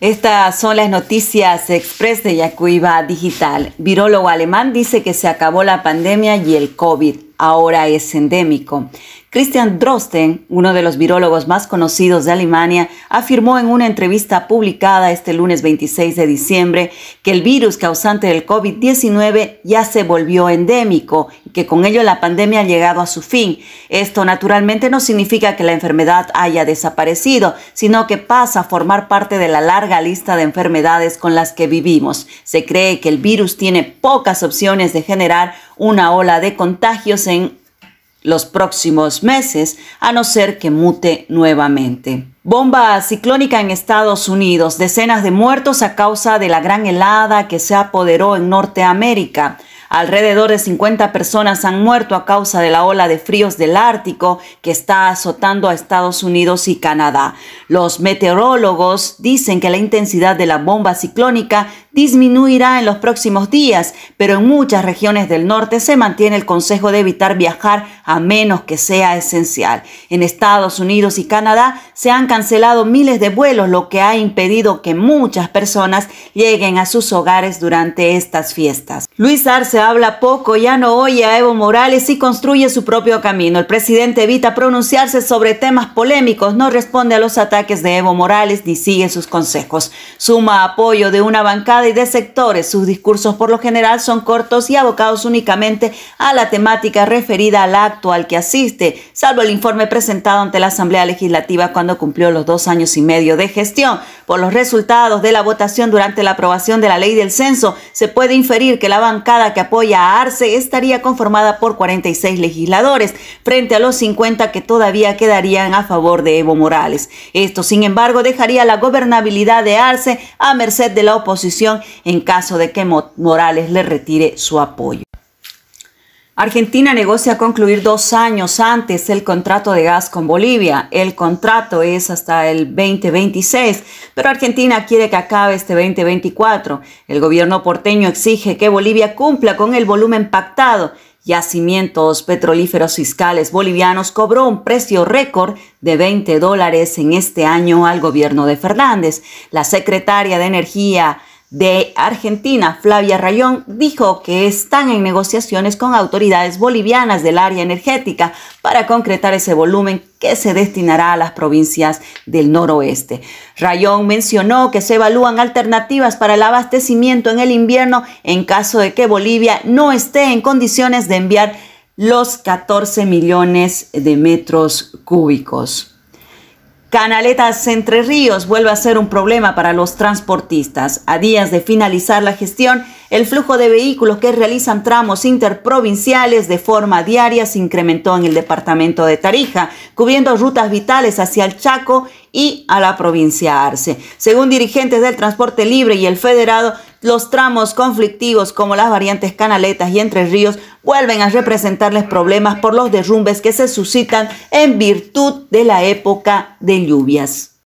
Estas son las noticias express de Yacuiba Digital. Virólogo alemán dice que se acabó la pandemia y el COVID ahora es endémico. Christian Drosten, uno de los virólogos más conocidos de Alemania, afirmó en una entrevista publicada este lunes 26 de diciembre que el virus causante del COVID-19 ya se volvió endémico y que con ello la pandemia ha llegado a su fin. Esto naturalmente no significa que la enfermedad haya desaparecido, sino que pasa a formar parte de la larga lista de enfermedades con las que vivimos. Se cree que el virus tiene pocas opciones de generar una ola de contagios en los próximos meses, a no ser que mute nuevamente. Bomba ciclónica en Estados Unidos, decenas de muertos a causa de la gran helada que se apoderó en Norteamérica. Alrededor de 50 personas han muerto a causa de la ola de fríos del Ártico que está azotando a Estados Unidos y Canadá. Los meteorólogos dicen que la intensidad de la bomba ciclónica disminuirá en los próximos días, pero en muchas regiones del norte se mantiene el consejo de evitar viajar a menos que sea esencial. En Estados Unidos y Canadá se han cancelado miles de vuelos, lo que ha impedido que muchas personas lleguen a sus hogares durante estas fiestas. Luis Arce habla poco, ya no oye a Evo Morales y construye su propio camino. El presidente evita pronunciarse sobre temas polémicos, no responde a los ataques de Evo Morales ni sigue sus consejos. Suma apoyo de una bancada y de sectores. Sus discursos por lo general son cortos y abocados únicamente a la temática referida al acto al que asiste, salvo el informe presentado ante la Asamblea Legislativa cuando cumplió los dos años y medio de gestión. Por los resultados de la votación durante la aprobación de la ley del censo, se puede inferir que la bancada que apoya a Arce estaría conformada por 46 legisladores, frente a los 50 que todavía quedarían a favor de Evo Morales. Esto, sin embargo, dejaría la gobernabilidad de Arce a merced de la oposición en caso de que Morales le retire su apoyo. Argentina negocia concluir dos años antes el contrato de gas con Bolivia. El contrato es hasta el 2026, pero Argentina quiere que acabe este 2024. El gobierno porteño exige que Bolivia cumpla con el volumen pactado. Yacimientos petrolíferos fiscales bolivianos cobró un precio récord de 20 dólares en este año al gobierno de Fernández. La secretaria de Energía de Argentina, Flavia Rayón, dijo que están en negociaciones con autoridades bolivianas del área energética para concretar ese volumen que se destinará a las provincias del noroeste. Rayón mencionó que se evalúan alternativas para el abastecimiento en el invierno en caso de que Bolivia no esté en condiciones de enviar los 14 millones de metros cúbicos. Canaletas Entre Ríos vuelve a ser un problema para los transportistas. A días de finalizar la gestión, el flujo de vehículos que realizan tramos interprovinciales de forma diaria se incrementó en el departamento de Tarija, cubriendo rutas vitales hacia el Chaco y a la provincia Arce. Según dirigentes del transporte libre y el federado, los tramos conflictivos como las variantes Canaletas y Entre Ríos vuelven a representarles problemas por los derrumbes que se suscitan en virtud de la época de lluvias.